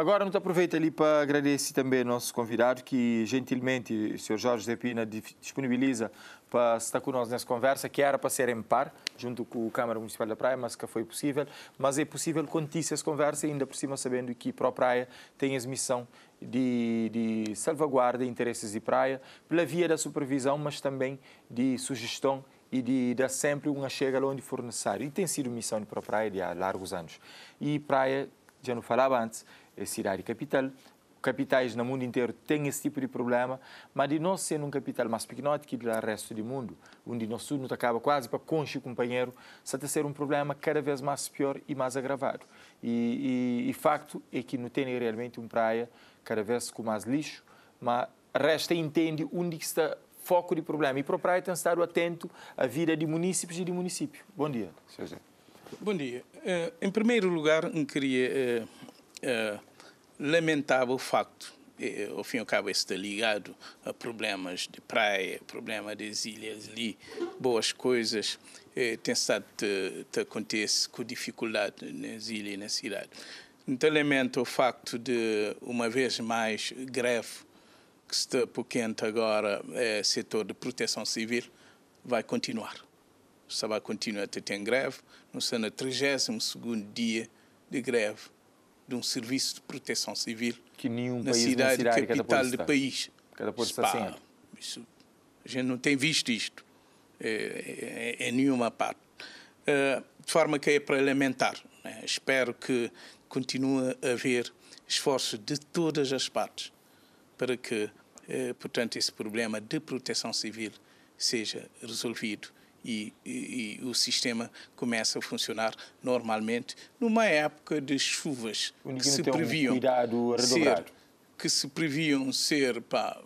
Agora, nos aproveito ali para agradecer também ao nosso convidado, que gentilmente o Sr. Jorge Zepina disponibiliza para estar conosco nessa conversa, que era para ser em par, junto com a Câmara Municipal da Praia, mas que foi possível. Mas é possível contar essa conversa, ainda por cima sabendo que para a Praia tem a missão de, de salvaguarda interesses de praia, pela via da supervisão, mas também de sugestão e de dar sempre uma chega onde for necessário. E tem sido missão para a praia há largos anos. E praia, já não falava antes, esse cirar capital. Capitais no mundo inteiro têm esse tipo de problema, mas de nós ser um capital mais pequeno que do resto do mundo, onde nós tudo mundo acaba quase para conche companheiro, está a ser um problema cada vez mais pior e mais agravado. E, e, e facto é que não tem é realmente uma praia cada vez com mais lixo, mas resta entende onde está foco de problema. E para o praia tem estado atento à vida de municípios e de município. Bom dia, Sr. José. Bom dia. Eh, em primeiro lugar, queria eh, eh, lamentável facto ao fim e ao cabo está ligado a problemas de praia, problema das ilhas ali, boas coisas eh, tem estado te, te com dificuldade nas ilhas e na cidade. Então lamento o facto de uma vez mais greve que está por quente agora é setor de proteção civil vai continuar. Só vai continuar a ter greve, no seu 32 dia de greve de um serviço de proteção civil que nenhum na, país, cidade, na cidade capital do país. cada Pá, isso, a gente não tem visto isto é, é, em é nenhuma parte. Ah, de forma que é para lamentar. Né? Espero que continue a haver esforço de todas as partes para que, eh, portanto, esse problema de proteção civil seja resolvido e, e, e, o sistema começa a funcionar normalmente numa época de chuvas que se previam um ser, que se previam ser pá,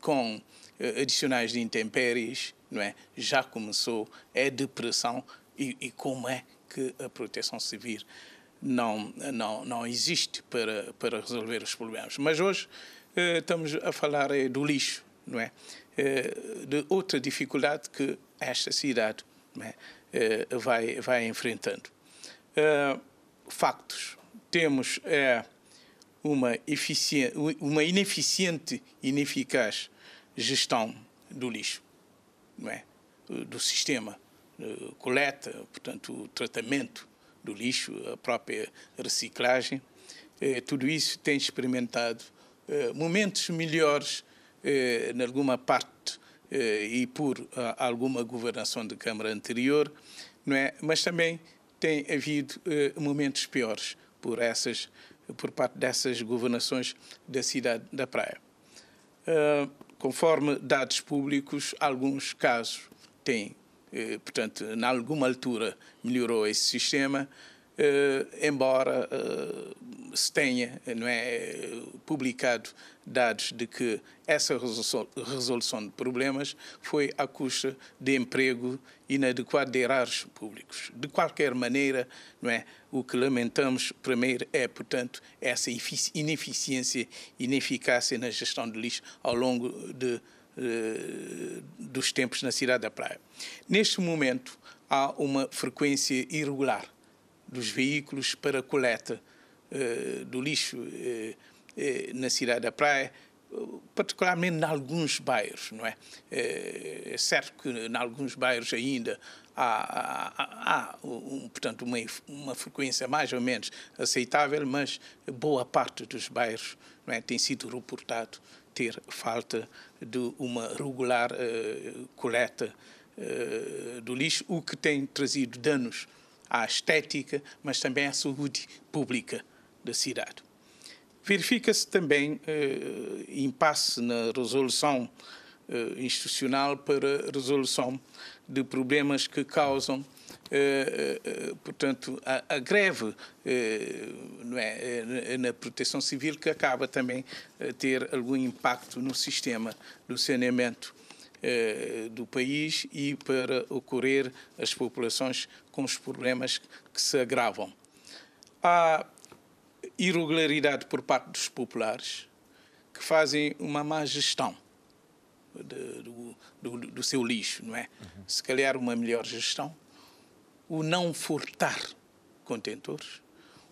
com eh, adicionais de intempéries, não é? Já começou é depressão e, e como é que a proteção civil não não não existe para para resolver os problemas. Mas hoje eh, estamos a falar eh, do lixo não é? Eh, de outra dificuldade que esta cidade é? Eh, vai, vai enfrentando. Eh, factos. Temos é, uma, uma ineficiente e ineficaz gestão do lixo, não é? do sistema coleta, portanto, o tratamento do lixo, a própria reciclagem. Tudo isso tem experimentado momentos melhores eh, em alguma parte eh, e por ah, alguma governação de Câmara anterior, não é? mas também tem havido eh, momentos piores por, essas, por parte dessas governações da cidade da Praia. Ah, conforme dados públicos, alguns casos têm, eh, portanto, em alguma altura melhorou esse sistema, eh, embora eh, se tenha não é, publicado dados de que essa resolução de problemas foi à custa de emprego inadequado de erários públicos. De qualquer maneira, não é, o que lamentamos primeiro é, portanto, essa ineficiência, ineficácia na gestão de lixo ao longo de, eh, dos tempos na cidade da Praia. Neste momento, há uma frequência irregular dos veículos para coleta eh, do lixo eh, eh, na cidade da Praia, particularmente em alguns bairros, não é? É certo que em alguns bairros ainda há, há, há um, portanto, uma, uma, frequência mais ou menos aceitável, mas boa parte dos bairros é? tem sido reportado ter falta de uma regular uh, coleta uh, do lixo, o que tem trazido danos à estética, mas também à saúde pública da cidade. Verifica-se também eh, impasse na resolução eh, institucional para resolução de problemas que causam eh, eh, eh portanto, a, a greve eh, é, eh, na proteção civil que acaba também a ter algum impacto no sistema do saneamento eh, do país e para ocorrer as populações com os problemas que se agravam. Há irregularidade por parte dos populares que fazem uma má gestão de, do, do, do, seu lixo, não é? Uhum. Se calhar uma melhor gestão, o não furtar contentores,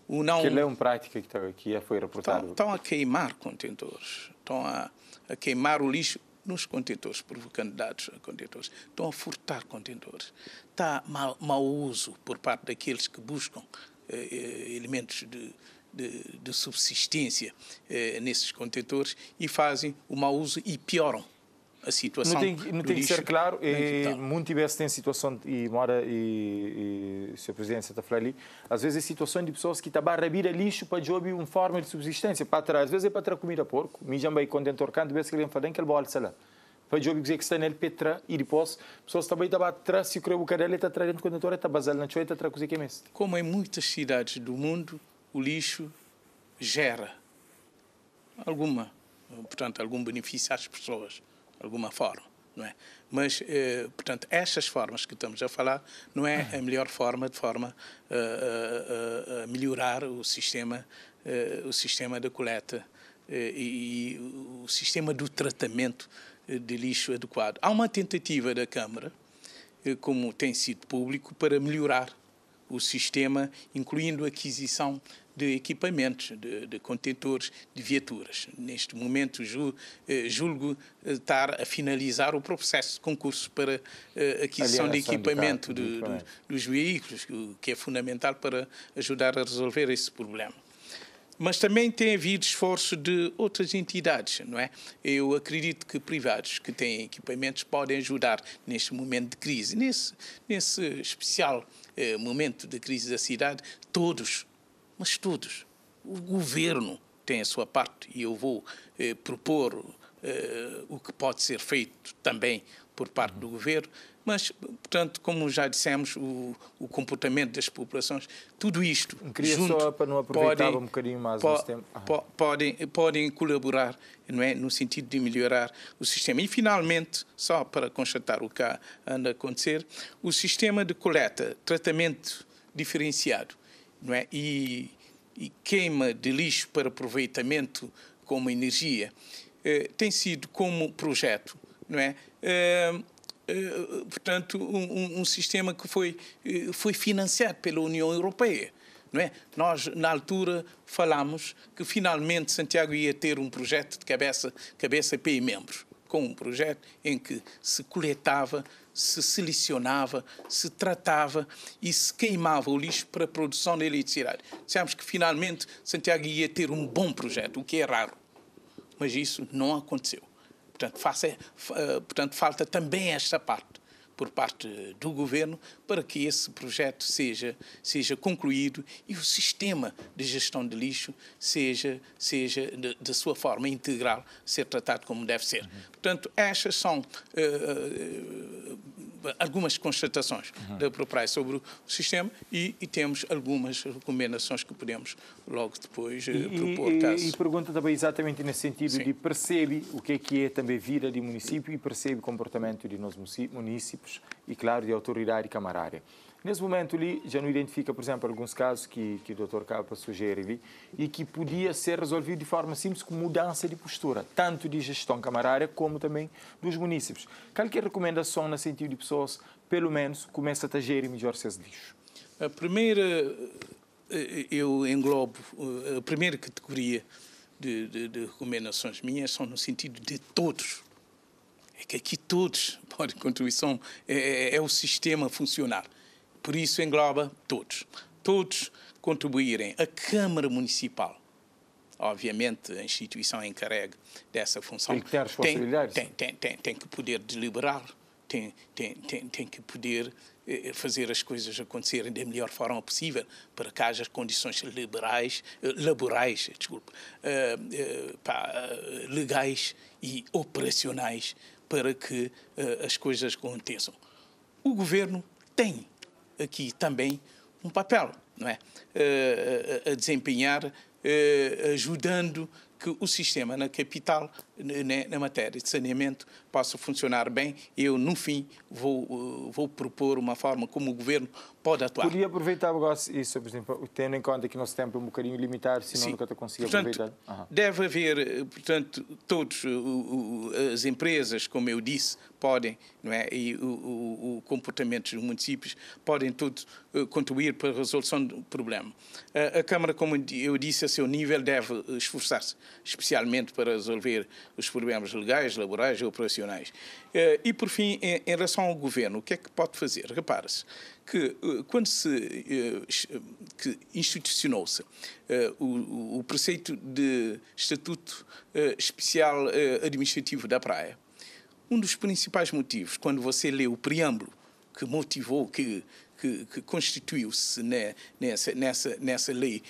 o não... Que é uma prática que, tá, que foi reportada. Estão, estão a queimar contentores, estão a, a queimar o lixo nos contentores, provocando dados a contentores. Estão a furtar contentores. Está mal, mau uso por parte daqueles que buscam eh, eh elementos de, de, de subsistência eh, nesses contentores e fazem o mau uso e pioram a situação. Não tem, não tem que ser claro, e muito tivesse tem situação, e Mora e, e o Sr. Presidente está falar ali, às vezes é situação de pessoas que estavam a rabir lixo para job uma forma de subsistência, para trás, às vezes é para ter comida porco, mijam bem contentor canto, vezes que ele fala que ele bolsa lá. Para job dizer que está nele petra e depois pessoas também estavam atrás, se creu o cadela, está atrás dentro do contentor, está bazar na chuva está atrás com o que é Como em muitas cidades do mundo, o lixo gera alguma, portanto, algum benefício às pessoas alguma forma. Não é? Mas, eh, portanto, estas formas que estamos a falar não é a melhor forma de forma a, eh, eh, eh, a melhorar o sistema, o sistema da coleta e, e o sistema do tratamento de lixo adequado. Há uma tentativa da Câmara, como tem sido público, para melhorar o sistema, incluindo a aquisição de equipamentos, de, de contentores, de viaturas. Neste momento, ju, eh, julgo eh, estar a finalizar o processo de concurso para eh, aquisição de equipamento dos veículos, que é fundamental para ajudar a resolver esse problema mas também tem havido esforço de outras entidades, não é? Eu acredito que privados que têm equipamentos podem ajudar neste momento de crise. Nesse, nesse especial eh, momento de crise da cidade, todos mas todos. O governo tem a sua parte e eu vou eh, propor eh, o que pode ser feito também por parte do governo, mas, portanto, como já dissemos, o, o comportamento das populações, tudo isto. Queria junto, só para não aproveitar podem, um bocadinho mais po, o tempo. Po, podem, podem colaborar não é, no sentido de melhorar o sistema. E, finalmente, só para constatar o que anda a acontecer, o sistema de coleta, tratamento diferenciado não é? E, e queima de lixo para aproveitamento como energia, eh, tem sido como projeto, não é? Eh, eh, portanto, um, um, sistema que foi, eh, foi financiado pela União Europeia. Não é? Nós, na altura, falámos que finalmente Santiago ia ter um projeto de cabeça, cabeça P membros com um projeto em que se coletava, se selecionava, se tratava e se queimava o lixo para a produção de eletricidade. Dissemos que finalmente Santiago ia ter um bom projeto, o que é raro. Mas isso não aconteceu. Portanto, faça, eh, portanto falta também esta parte por parte do governo para que esse projeto seja, seja concluído e o sistema de gestão de lixo seja, seja da sua forma integral, ser tratado como deve ser. Uhum. Portanto, estas são uh, algumas constatações uhum. da ProPrice sobre o sistema e, e, temos algumas recomendações que podemos logo depois eh, e, propor. E, caso. e pergunta também exatamente nesse sentido Sim. de percebe o que é que é também vida de município e percebe o comportamento de nós municípios e, claro, de autoridade camarária. Nesse momento ali, já não identifica, por exemplo, alguns casos que, que o Dr. Capa sugere ali e que podia ser resolvido de forma simples com mudança de postura, tanto de gestão camarária como também dos municípios. Qualquer recomendação no sentido de pessoas, pelo menos, começa a gerir melhor seus lixos? A primeira, eh, eu englobo, eh, a primeira categoria de, de, de recomendações minhas são no sentido de todos é que aqui todos podem contribuição, é, é, é o sistema funcionar. Por isso engloba todos. Todos contribuírem. A Câmara Municipal, obviamente a instituição encarregue dessa função, tem que ter responsabilidades. Tem, tem, tem, tem que poder deliberar, tem, tem, tem, tem que poder eh, fazer as coisas acontecerem da melhor forma possível para que haja condições liberais, eh, laborais, desculpe, eh, legais e operacionais para que as coisas aconteçam. O governo tem aqui também um papel, não é? Eh, eh, a desempenhar, eh, ajudando que o sistema na capital na né, né, né, matéria de saneamento possa funcionar bem. Eu, no fim, vou, eh, vou propor uma forma como o governo pode atuar. Podia aproveitar agora isso, por exemplo, tendo em conta que o nosso tempo é um bocadinho limitado, senão Sim. nunca te consigo portanto, aproveitar. Uhum. Deve haver, eh, portanto, todas eh, as empresas, como eu disse, podem, não é? E o, o, o comportamento dos municípios podem todos contribuir para a resolução do problema. A, a Câmara, como eu disse, a seu nível deve esforçar-se, especialmente para resolver os problemas legais, laborais e operacionais. Eh, e, por fim, em, relação ao governo, o que é que pode fazer? Repare-se que eh, quando se eh, que institucionou-se o, preceito de Estatuto Especial Administrativo da Praia, um dos principais motivos, quando você lê o preâmbulo que motivou, que, que, que constituiu-se nessa, nessa, nessa lei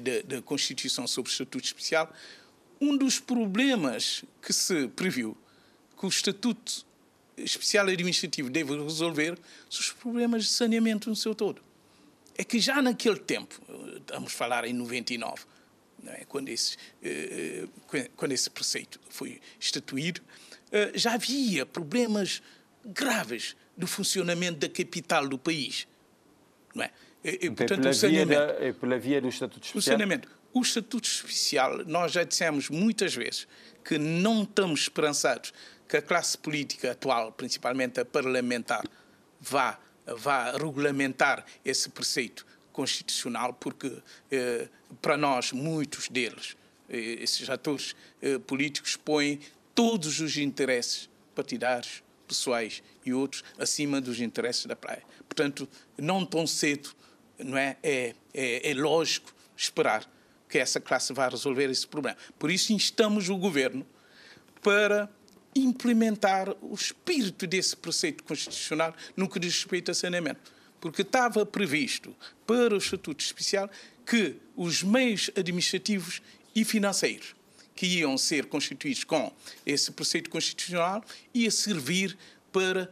da, da Constituição sobre o Estatuto Especial, um dos problemas que se previu que o Estatuto Especial Administrativo deve resolver são os problemas de saneamento no seu todo. É que já naquele tempo, vamos falar em 99, é? quando, esse, eh, eh, quando esse preceito foi estatuído, eh, já havia problemas graves do funcionamento da capital do país. Não é? E, e, portanto, pela, o saneamento, via da, pela via do Estatuto Especial. O saneamento. O Estatuto Especial, nós já dissemos muitas vezes que não estamos esperançados que a classe política atual, principalmente a parlamentar, vá, vá regulamentar esse preceito constitucional, porque eh, para nós, muitos deles, eh, esses atores eh, políticos, põem todos os interesses partidários, pessoais e outros acima dos interesses da praia. Portanto, não tão cedo, não é? É, é, é lógico esperar que essa classe vai resolver esse problema. Por isso, instamos o governo para implementar o espírito desse preceito constitucional no que diz respeito a saneamento. Porque estava previsto para o Estatuto Especial que os meios administrativos e financeiros que iam ser constituídos com esse preceito constitucional ia servir para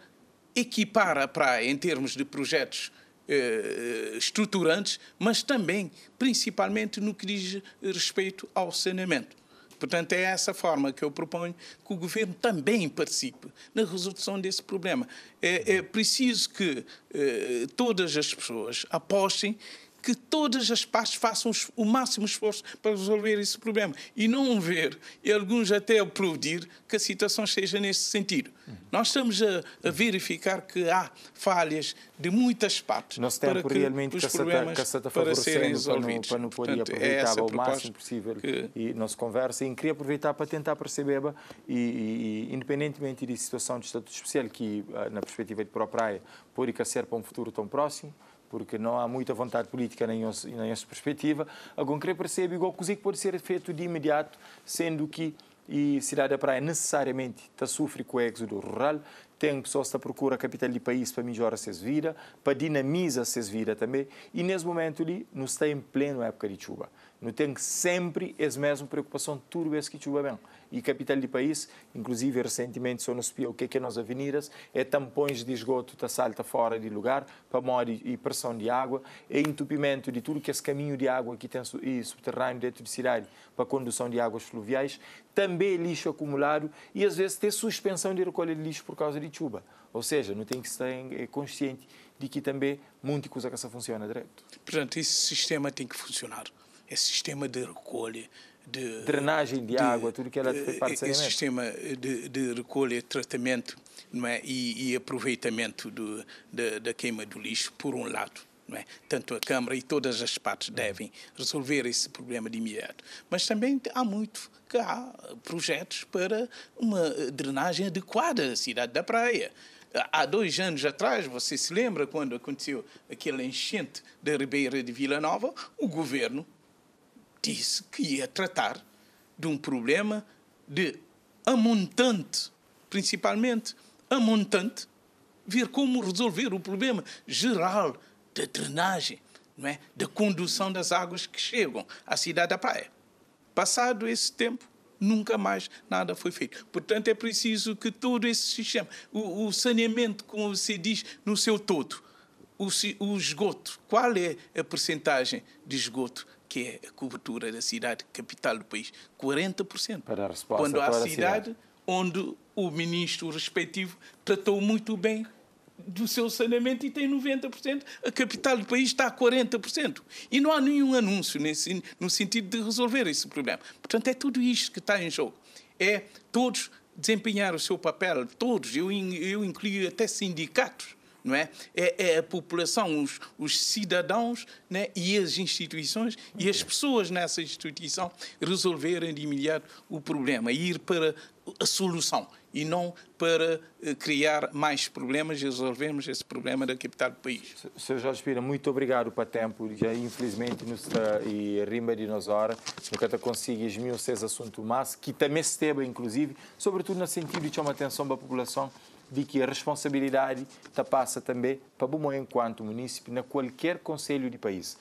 equipar a praia em termos de projetos eh, eh, estruturantes, mas também, principalmente, no que diz respeito ao saneamento. Portanto, é essa forma que eu proponho que o governo também participe na resolução desse problema. É, é preciso que eh, todas as pessoas apostem que todas as partes façam o máximo esforço para resolver esse problema e não ver, e alguns até aplaudir, que a situação seja nesse sentido. Nós estamos a, a, verificar que há falhas de muitas partes Nós para que realmente os problemas caçata, caçata para serem resolvidos. Para não, para não Portanto, é ao máximo possível que... e se conversa. E queria aproveitar para tentar perceber, e, e, e independentemente da situação de estatuto especial, que ah, na perspectiva de própria Propraia, poderia ser para um futuro tão próximo, porque não há muita vontade política nem essa perspectiva. A perspectiva. percebe querer perceber o que pode ser feito de imediato, sendo que e cidade da praia necessariamente está sofre com o êxodo rural, tem pessoas que tá procura a capital de país para melhorar suas vidas, para dinamizar suas vidas também, e nesse momento ali não está em pleno época de chuva. Não tem sempre essa mesma preocupação tudo isso que chove bem. E capital de país, inclusive recentemente, só nos o que é que é nas avenidas, é tampões de esgoto que salta fora de lugar, para morrer e pressão de água, é entupimento de tudo que é esse caminho de água que tem e subterrâneo dentro de cidade para condução de águas fluviais, também é lixo acumulado e às vezes ter suspensão de recolha de lixo por causa de chuva. Ou seja, não tem que é estar consciente de que também muita coisa que essa funciona direito. Portanto, esse sistema tem que funcionar esse sistema de recolha, de drenagem de, de água, tudo que ela faz Esse sistema de, de recolha, tratamento não é? e, e aproveitamento do, da, da queima do lixo, por um lado. É? Tanto a Câmara e todas as partes hum. devem resolver esse problema de imediato. Mas também há muito que há projetos para uma drenagem adequada da cidade da praia. Há dois anos atrás, você se lembra quando aconteceu aquela enchente da Ribeira de Vila Nova, o governo disse que ia tratar de um problema de amontante, principalmente amontante, ver como resolver o problema geral da drenagem, não é? da condução das águas que chegam à cidade da praia. Passado esse tempo, nunca mais nada foi feito. Portanto, é preciso que todo esse sistema, o, o saneamento, como se diz, no seu todo, o, o esgoto, qual é a percentagem de esgoto que é a cobertura da cidade capital do país. 40%. Para a resposta, quando há cidade, cidade onde o ministro respectivo tratou muito bem do seu saneamento e tem 90%, a capital do país está a 40%. E não há nenhum anúncio nesse, no sentido de resolver esse problema. Portanto, é tudo isto que está em jogo. É todos desempenhar o seu papel, todos, eu, eu incluo até sindicatos, não é? É, é a população, os, os cidadãos né? e as instituições e as pessoas nessa instituição resolverem de imediato o problema, ir para a solução e não para eh, criar mais problemas e resolvermos esse problema da capital do país. Sr. Jorge Pira, muito obrigado para tempo. Já, infelizmente, não está e rima de nós hora. Nunca consigo esmiuçar esse assunto, mas que também se teve, inclusive, sobretudo no sentido de chamar a atenção da população de que a responsabilidade passa também para o enquanto município, na qualquer conselho de país.